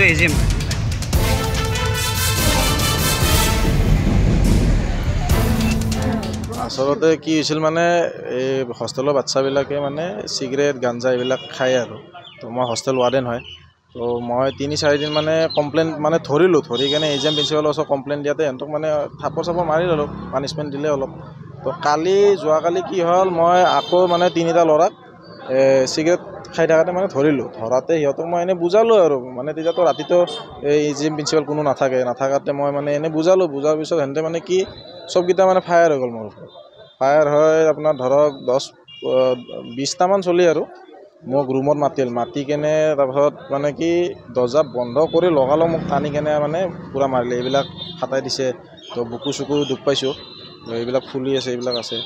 do i zimno. আচলতে কি হৈছিল মানে এই হোষ্টেলৰ বাচ্ছাবিলাকে মানে চিগাৰেট গাঞ্জা এইবিলাক খায় আৰু তো মই হোষ্টেল ৱাৰ্ডেন হয় তো মই তিনি চাৰিদিন মানে কমপ্লেইন মানে ধৰিলোঁ ধৰি কেনে এ জি এম প্ৰিঞ্চিপালৰ ওচৰত কমপ্লেইন দিয়াতে সিহঁতক মানে থাপৰ চাপৰ মাৰি ল'লোঁ পানিছমেণ্ট দিলে অলপ তো কালি যোৱাকালি কি হ'ল মই আকৌ মানে তিনিটা ল'ৰাক চিগাৰেট খাই থাকোঁতে মানে ধৰিলোঁ ধৰাতে সিহঁতক মই এনেই বুজালোঁ আৰু মানে তেতিয়াতো ৰাতিতো এই জিম প্ৰিঞ্চিপাল কোনো নাথাকে নাথাকোঁতে মই মানে এনেই বুজালোঁ বুজাৰ পিছত সিহঁতে মানে কি চবকেইটা মানে ফায়াৰ হৈ গ'ল মোৰ ওপৰত ফায়াৰ হৈ আপোনাৰ ধৰক দহ বিছটামান চলি আৰু মোক ৰুমত মাতিল মাতি কেনে তাৰপাছত মানে কি দৰ্জা বন্ধ কৰি লগালো মোক টানি কেনে মানে পূৰা মাৰিলে এইবিলাক ফাটাই দিছে তো বুকু চুকু দুখ পাইছোঁ এইবিলাক ফুলি আছে এইবিলাক আছে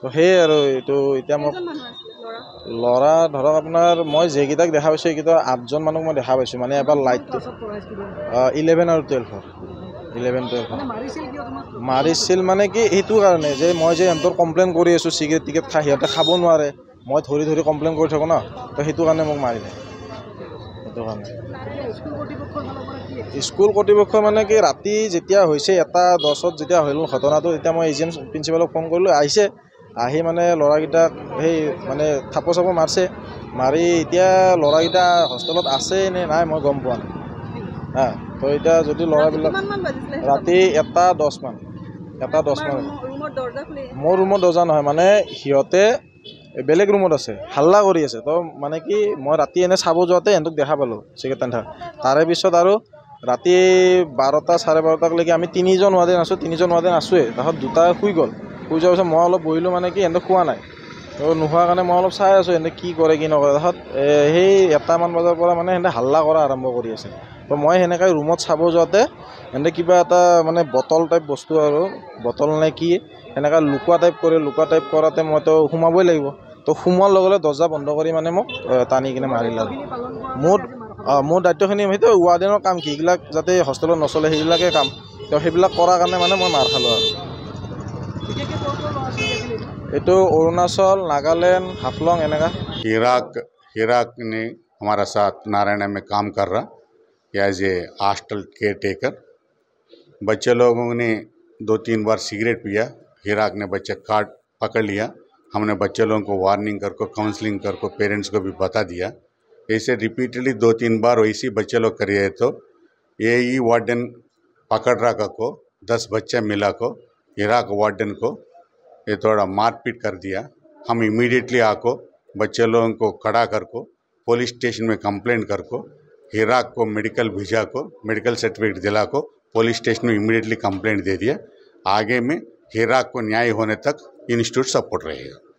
তো সেয়ে আৰু এইটো এতিয়া মোক ল'ৰা ধৰক আপোনাৰ মই যিকেইটাক দেখা পাইছোঁ সেইকেইটা আঠজন মানুহক মই দেখা পাইছোঁ মানে এবাৰ লাইটটো ইলেভেন আৰু টুৱেলভৰ ইলেভেন টুৱেলভ মাৰিছিল মানে কি সেইটো কাৰণে যে মই যে সিহঁতৰ কমপ্লেইন কৰি আছোঁ চিগেট টিকেট খাই সিহঁতে খাব নোৱাৰে মই ধৰি ধৰি কমপ্লেইন কৰি থাকোঁ ন তো সেইটো কাৰণে মোক মাৰিলে সেইটো কাৰণে স্কুল কৰ্তৃপক্ষই মানে কি ৰাতি যেতিয়া হৈছে এটা দহত যেতিয়া হ'ল ঘটনাটো তেতিয়া মই এজেঞ্চ প্ৰিঞ্চিপালক ফোন কৰিলোঁ আহিছে আহি মানে ল'ৰাকেইটাক সেই মানে থাপ চাপ মাৰিছে মাৰি এতিয়া ল'ৰাকেইটা হোষ্টেলত আছে নে নাই মই গম পোৱা নাই হা তো এতিয়া যদি ল'ৰাবিলাক ৰাতি এটা দহমান এটা দহমান মোৰ ৰুমত দৰ্জা নহয় মানে সিহঁতে বেলেগ ৰুমত আছে হাল্লা কৰি আছে তো মানে কি মই ৰাতি এনে চাব যোৱাতে সিহঁতক দেখা পালোঁ চিকিৎসা তাৰে পিছত আৰু ৰাতি বাৰটা চাৰে বাৰটালৈকে আমি তিনিজন ৱাৰ্ডেন আছোঁ তিনিজন ৱাৰ্ডেন আছোঁৱেই তাহাঁত দুটা শুই গ'ল শুই যোৱাৰ পিছত মই অলপ বহিলোঁ মানে কি সিহঁতে খোৱা নাই নোহোৱাৰ কাৰণে মই অলপ চাই আছোঁ সিহঁতে কি কৰে কি নকৰে তাৰপাছত সেই এটামান বজাৰ পৰা মানে সিহঁতে হাল্লা কৰা আৰম্ভ কৰি আছে তো মই সেনেকৈ ৰুমত চাব যোৱাতে সিহঁতে কিবা এটা মানে বটল টাইপ বস্তু আৰু বটল নে কি সেনেকৈ লুকুৱা টাইপ কৰে লুকুৱা টাইপ কৰাতে মই তো সোমাবই লাগিব তো সোমোৱাৰ লগে লগে দৰ্জা বন্ধ কৰি মানে মোক টানি কিনে মাৰিলে আৰু মোৰ মোৰ দায়িত্বখিনি সেইটো ৱাৰ্ডেনৰ কাম কি এইবিলাক যাতে হোষ্টেলত নচলে সেইবিলাকে কাম তো সেইবিলাক কৰাৰ কাৰণে মানে মই মাৰ খালোঁ আৰু तो अरुणाचल नागालैंड हाफलोंग এনেকা हिराक हिराक ने हमारा साथ नारायणा में काम कर रहा as a hostel caretaker बच्चे लोगों ने दो तीन बार सिगरेट पिया हिराक ने बच्चे कार्ड पकड़ लिया हमने बच्चे लोगों को वार्निंग कर को काउंसलिंग कर को पेरेंट्स को भी बता दिया ऐसे रिपीटेडली दो तीन बार वैसे ही बच्चे लोग करिए तो ये ही वार्डन पकड़ रखा को दस बच्चे मिला को इराक वार्डन को ये थोड़ा मारपीट कर दिया हम इमीडिएटली आको बच्चे लोगों को खड़ा कर को पुलिस स्टेशन में कंप्लेंट कर को हिराक को मेडिकल भिजा को मेडिकल सर्टिफिकेट दिला को पुलिस स्टेशन में इमीडिएटली कंप्लेंट दे दिया आगे में हिराक को न्याय होने तक इंस्टीट्यूट सपोर्ट रहेगा